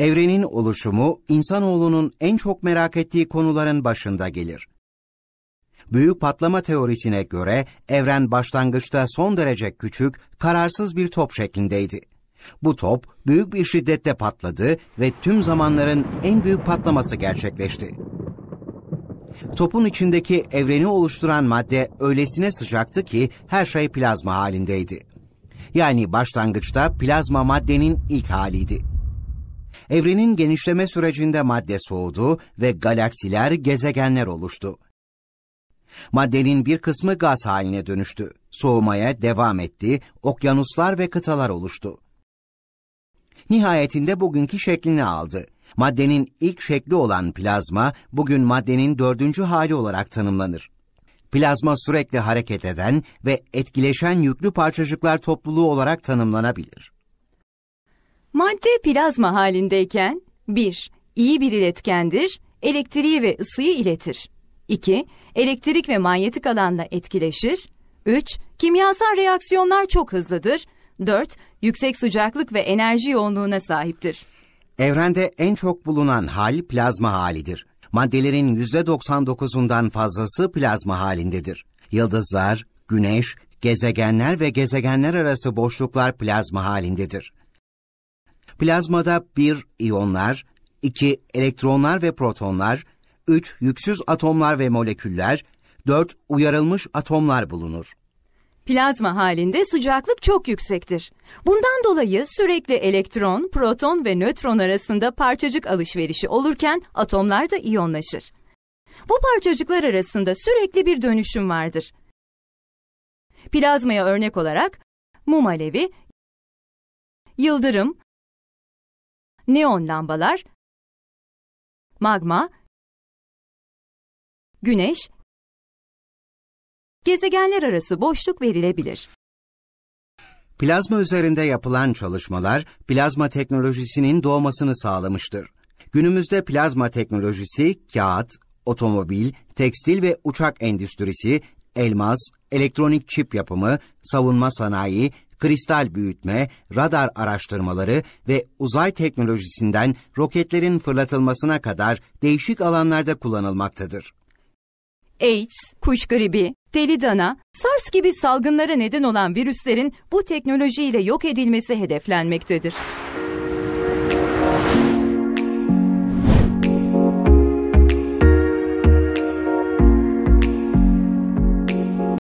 Evrenin oluşumu insanoğlunun en çok merak ettiği konuların başında gelir. Büyük patlama teorisine göre evren başlangıçta son derece küçük, kararsız bir top şeklindeydi. Bu top büyük bir şiddette patladı ve tüm zamanların en büyük patlaması gerçekleşti. Topun içindeki evreni oluşturan madde öylesine sıcaktı ki her şey plazma halindeydi. Yani başlangıçta plazma maddenin ilk haliydi. Evrenin genişleme sürecinde madde soğudu ve galaksiler, gezegenler oluştu. Maddenin bir kısmı gaz haline dönüştü. Soğumaya devam etti, okyanuslar ve kıtalar oluştu. Nihayetinde bugünkü şeklini aldı. Maddenin ilk şekli olan plazma, bugün maddenin dördüncü hali olarak tanımlanır. Plazma sürekli hareket eden ve etkileşen yüklü parçacıklar topluluğu olarak tanımlanabilir. Madde plazma halindeyken 1. iyi bir iletkendir, elektriği ve ısıyı iletir. 2. Elektrik ve manyetik alanda etkileşir. 3. Kimyasal reaksiyonlar çok hızlıdır. 4. Yüksek sıcaklık ve enerji yoğunluğuna sahiptir. Evrende en çok bulunan hal plazma halidir. Maddelerin %99'undan fazlası plazma halindedir. Yıldızlar, güneş, gezegenler ve gezegenler arası boşluklar plazma halindedir. Plazmada 1 iyonlar, 2 elektronlar ve protonlar, 3 yüksüz atomlar ve moleküller, 4 uyarılmış atomlar bulunur. Plazma halinde sıcaklık çok yüksektir. Bundan dolayı sürekli elektron, proton ve nötron arasında parçacık alışverişi olurken atomlar da iyonlaşır. Bu parçacıklar arasında sürekli bir dönüşüm vardır. Plazmaya örnek olarak mum alevi, yıldırım, neon lambalar, magma, güneş, gezegenler arası boşluk verilebilir. Plazma üzerinde yapılan çalışmalar plazma teknolojisinin doğmasını sağlamıştır. Günümüzde plazma teknolojisi kağıt, otomobil, tekstil ve uçak endüstrisi, elmas, elektronik çip yapımı, savunma sanayi, kristal büyütme, radar araştırmaları ve uzay teknolojisinden roketlerin fırlatılmasına kadar değişik alanlarda kullanılmaktadır. AIDS, kuş gribi, deli dana, SARS gibi salgınlara neden olan virüslerin bu teknolojiyle yok edilmesi hedeflenmektedir.